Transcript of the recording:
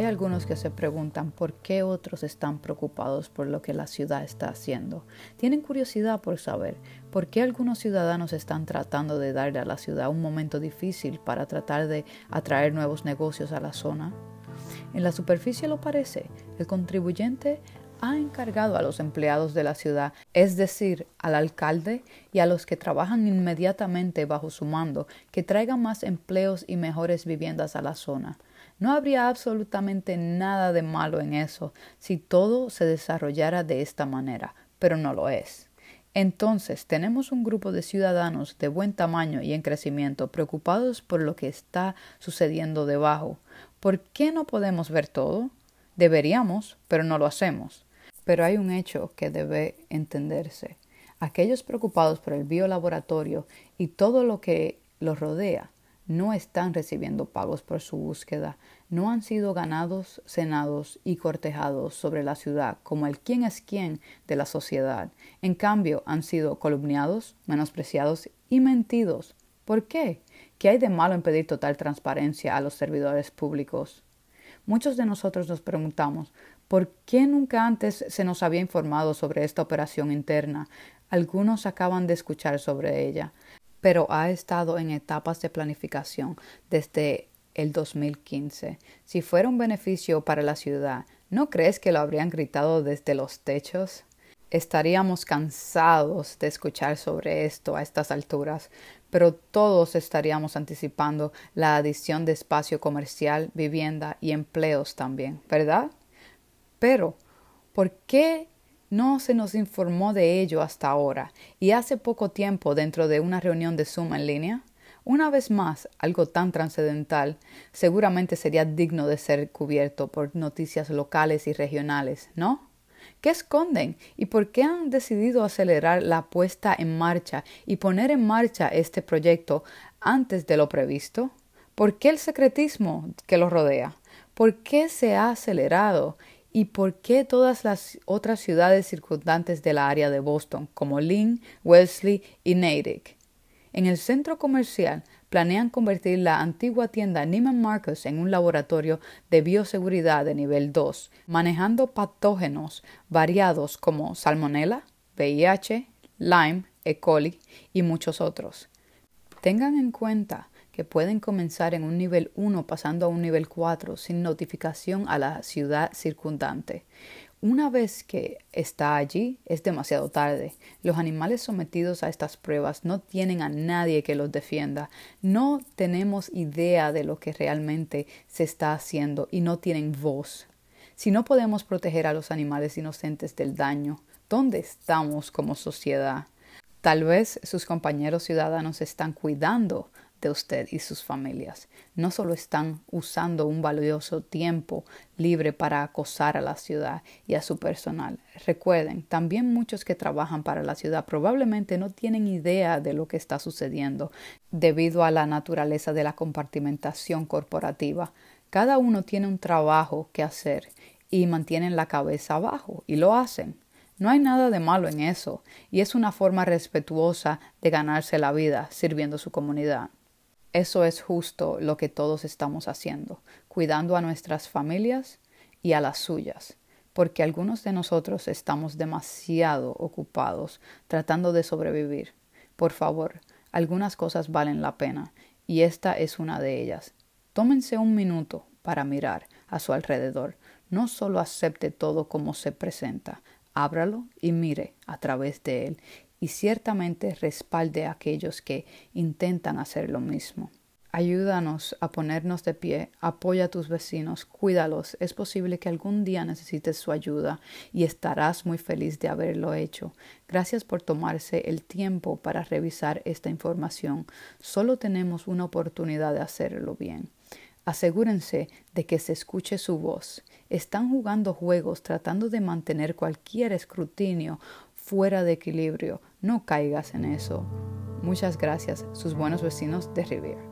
Hay algunos que se preguntan por qué otros están preocupados por lo que la ciudad está haciendo. Tienen curiosidad por saber por qué algunos ciudadanos están tratando de darle a la ciudad un momento difícil para tratar de atraer nuevos negocios a la zona. En la superficie lo parece, el contribuyente ha encargado a los empleados de la ciudad, es decir, al alcalde y a los que trabajan inmediatamente bajo su mando, que traigan más empleos y mejores viviendas a la zona. No habría absolutamente nada de malo en eso si todo se desarrollara de esta manera, pero no lo es. Entonces, tenemos un grupo de ciudadanos de buen tamaño y en crecimiento preocupados por lo que está sucediendo debajo. ¿Por qué no podemos ver todo? Deberíamos, pero no lo hacemos. Pero hay un hecho que debe entenderse. Aquellos preocupados por el biolaboratorio y todo lo que los rodea no están recibiendo pagos por su búsqueda, no han sido ganados, cenados y cortejados sobre la ciudad como el quién es quién de la sociedad. En cambio, han sido columniados, menospreciados y mentidos. ¿Por qué? ¿Qué hay de malo en pedir total transparencia a los servidores públicos? Muchos de nosotros nos preguntamos, ¿por qué nunca antes se nos había informado sobre esta operación interna? Algunos acaban de escuchar sobre ella pero ha estado en etapas de planificación desde el 2015. Si fuera un beneficio para la ciudad, ¿no crees que lo habrían gritado desde los techos? Estaríamos cansados de escuchar sobre esto a estas alturas, pero todos estaríamos anticipando la adición de espacio comercial, vivienda y empleos también, ¿verdad? Pero, ¿por qué no se nos informó de ello hasta ahora y hace poco tiempo dentro de una reunión de suma en línea. Una vez más, algo tan trascendental seguramente sería digno de ser cubierto por noticias locales y regionales, ¿no? ¿Qué esconden y por qué han decidido acelerar la puesta en marcha y poner en marcha este proyecto antes de lo previsto? ¿Por qué el secretismo que lo rodea? ¿Por qué se ha acelerado ¿Y por qué todas las otras ciudades circundantes de la área de Boston, como Lynn, Wellesley y Natick? En el centro comercial planean convertir la antigua tienda Neiman Marcus en un laboratorio de bioseguridad de nivel 2, manejando patógenos variados como salmonella, VIH, Lyme, E. coli y muchos otros. Tengan en cuenta que pueden comenzar en un nivel 1 pasando a un nivel 4 sin notificación a la ciudad circundante. Una vez que está allí, es demasiado tarde. Los animales sometidos a estas pruebas no tienen a nadie que los defienda. No tenemos idea de lo que realmente se está haciendo y no tienen voz. Si no podemos proteger a los animales inocentes del daño, ¿dónde estamos como sociedad? Tal vez sus compañeros ciudadanos están cuidando de usted y sus familias. No solo están usando un valioso tiempo libre para acosar a la ciudad y a su personal. Recuerden, también muchos que trabajan para la ciudad probablemente no tienen idea de lo que está sucediendo debido a la naturaleza de la compartimentación corporativa. Cada uno tiene un trabajo que hacer y mantienen la cabeza abajo y lo hacen. No hay nada de malo en eso, y es una forma respetuosa de ganarse la vida sirviendo su comunidad. Eso es justo lo que todos estamos haciendo, cuidando a nuestras familias y a las suyas, porque algunos de nosotros estamos demasiado ocupados tratando de sobrevivir. Por favor, algunas cosas valen la pena y esta es una de ellas. Tómense un minuto para mirar a su alrededor. No solo acepte todo como se presenta, ábralo y mire a través de él y ciertamente respalde a aquellos que intentan hacer lo mismo. Ayúdanos a ponernos de pie, apoya a tus vecinos, cuídalos. Es posible que algún día necesites su ayuda y estarás muy feliz de haberlo hecho. Gracias por tomarse el tiempo para revisar esta información. Solo tenemos una oportunidad de hacerlo bien. Asegúrense de que se escuche su voz. Están jugando juegos tratando de mantener cualquier escrutinio fuera de equilibrio. No caigas en eso. Muchas gracias, sus buenos vecinos de Riviera.